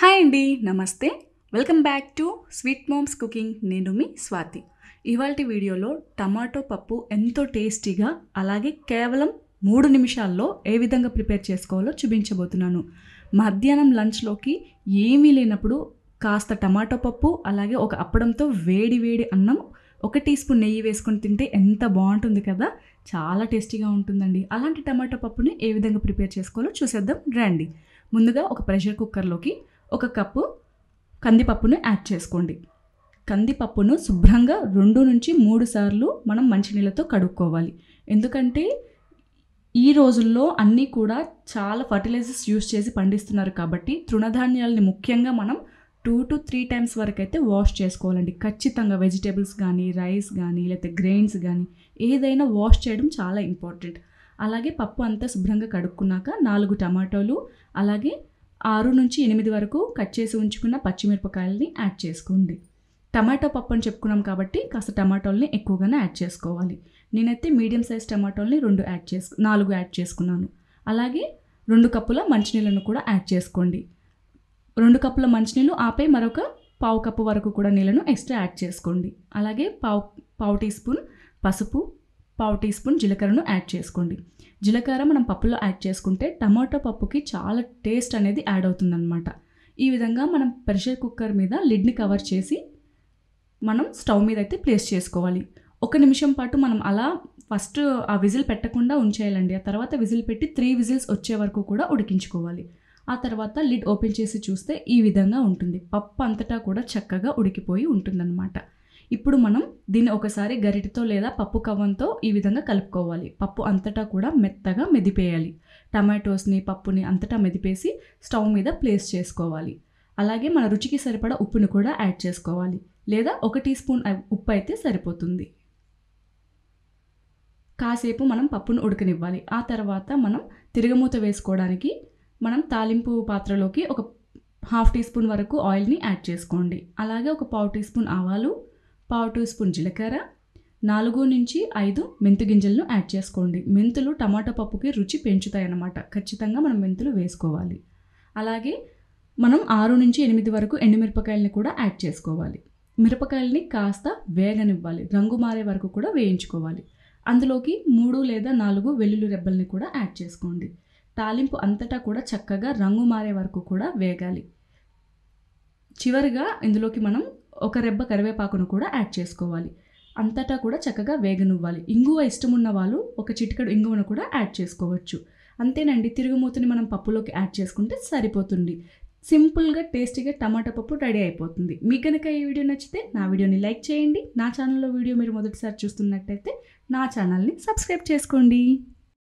hi అండి నమస్తే welcome back to sweet moms cooking నేను మీ స్వాతి ఇవాళ వీడియోలో టమాటో పప్పు ఎంతో టేస్టీగా అలాగే కేవలం మూడు నిమిషాల్లో ఏ విధంగా ప్రిపేర్ చేసుకోవాలో చూపించబోతున్నాను మధ్యాహ్నం లంచ్లోకి ఏమీ లేనప్పుడు కాస్త టమాటో పప్పు అలాగే ఒక అప్పడంతో వేడి వేడి అన్నం ఒక టీ స్పూన్ నెయ్యి వేసుకొని తింటే ఎంత బాగుంటుంది కదా చాలా టేస్టీగా ఉంటుందండి అలాంటి టమాటో పప్పుని ఏ విధంగా ప్రిపేర్ చేసుకోవాలో చూసేద్దాం రండి ముందుగా ఒక ప్రెషర్ కుక్కర్లోకి ఒక కప్పు కందిపప్పును యాడ్ చేసుకోండి కందిపప్పును శుభ్రంగా రెండు నుంచి మూడు సార్లు మనం మంచినీళ్ళతో కడుక్కోవాలి ఎందుకంటే ఈ రోజుల్లో అన్నీ కూడా చాలా ఫర్టిలైజర్స్ యూస్ చేసి పండిస్తున్నారు కాబట్టి తృణధాన్యాలని ముఖ్యంగా మనం టూ టు త్రీ టైమ్స్ వరకు అయితే వాష్ చేసుకోవాలండి ఖచ్చితంగా వెజిటేబుల్స్ కానీ రైస్ కానీ లేకపోతే గ్రెయిన్స్ కానీ ఏదైనా వాష్ చేయడం చాలా ఇంపార్టెంట్ అలాగే పప్పు అంతా శుభ్రంగా కడుక్కున్నాక నాలుగు టమాటోలు అలాగే ఆరు నుంచి ఎనిమిది వరకు కట్ చేసి ఉంచుకున్న పచ్చిమిరపకాయలని యాడ్ చేసుకోండి టమాటో పప్పు అని చెప్పుకున్నాం కాబట్టి కాస్త టమాటోల్ని ఎక్కువగానే యాడ్ చేసుకోవాలి నేనైతే మీడియం సైజ్ టమాటోల్ని రెండు యాడ్ చేసు నాలుగు యాడ్ చేసుకున్నాను అలాగే రెండు కప్పుల మంచినీళ్ళను కూడా యాడ్ చేసుకోండి రెండు కప్పుల మంచినీళ్ళు ఆపై మరొక పావు కప్పు వరకు కూడా నీళ్ళను ఎక్స్ట్రా యాడ్ చేసుకోండి అలాగే పావు పావు టీ స్పూన్ పసుపు పావు టీ స్పూన్ జీలకర్రను యాడ్ చేసుకోండి జీలకర్ర మనం పప్పులో యాడ్ చేసుకుంటే టమాటో పప్పుకి చాలా టేస్ట్ అనేది యాడ్ అవుతుందన్నమాట ఈ విధంగా మనం ప్రెషర్ కుక్కర్ మీద లిడ్ని కవర్ చేసి మనం స్టవ్ మీద అయితే ప్లేస్ చేసుకోవాలి ఒక నిమిషం పాటు మనం అలా ఫస్ట్ ఆ విజిల్ పెట్టకుండా ఉంచేయాలండి ఆ తర్వాత విజిల్ పెట్టి త్రీ విజిల్స్ వచ్చే వరకు కూడా ఉడికించుకోవాలి ఆ తర్వాత లిడ్ ఓపెన్ చేసి చూస్తే ఈ విధంగా ఉంటుంది పప్పు అంతటా కూడా చక్కగా ఉడికిపోయి ఉంటుందన్నమాట ఇప్పుడు మనం దీన్ని ఒకసారి గరిటితో లేదా పప్పు కవ్వంతో ఈ విధంగా కలుపుకోవాలి పప్పు అంతటా కూడా మెత్తగా మెదిపేయాలి టమాటోస్ని పప్పుని అంతటా మెదిపేసి స్టవ్ మీద ప్లేస్ చేసుకోవాలి అలాగే మన రుచికి సరిపడా ఉప్పుని కూడా యాడ్ చేసుకోవాలి లేదా ఒక టీ స్పూన్ ఉప్పు అయితే సరిపోతుంది కాసేపు మనం పప్పును ఉడకనివ్వాలి ఆ తర్వాత మనం తిరగమూత వేసుకోవడానికి మనం తాలింపు పాత్రలోకి ఒక హాఫ్ టీ స్పూన్ వరకు ఆయిల్ని యాడ్ చేసుకోండి అలాగే ఒక పావు టీ స్పూన్ ఆవాలు పావు టూ స్పూన్ జీలకర్ర నాలుగు నుంచి ఐదు మెంతు గింజలను యాడ్ చేసుకోండి మెంతులు టమాటా పప్పుకి రుచి పెంచుతాయి అన్నమాట ఖచ్చితంగా మనం మెంతులు వేసుకోవాలి అలాగే మనం ఆరు నుంచి ఎనిమిది వరకు ఎండుమిరపకాయలని కూడా యాడ్ చేసుకోవాలి మిరపకాయలని కాస్త వేగనివ్వాలి రంగు మారే వరకు కూడా వేయించుకోవాలి అందులోకి మూడు లేదా నాలుగు వెల్లుల్లి రెబ్బల్ని కూడా యాడ్ చేసుకోండి తాలింపు అంతటా కూడా చక్కగా రంగు మారే వరకు కూడా వేగాలి చివరిగా ఇందులోకి మనం ఒక రెబ్బ కరివేపాకును కూడా యాడ్ చేసుకోవాలి అంతటా కూడా చక్కగా వేగనివ్వాలి ఇంగువ ఇష్టం ఉన్న వాళ్ళు ఒక చిటికడు ఇంగువను కూడా యాడ్ చేసుకోవచ్చు అంతేనండి తిరుగుమూతని మనం పప్పులోకి యాడ్ చేసుకుంటే సరిపోతుంది సింపుల్గా టేస్టీగా టమాటా పప్పు రెడీ అయిపోతుంది మీకు కనుక ఈ వీడియో నచ్చితే నా వీడియోని లైక్ చేయండి నా ఛానల్లో వీడియో మీరు మొదటిసారి చూస్తున్నట్టయితే నా ఛానల్ని సబ్స్క్రైబ్ చేసుకోండి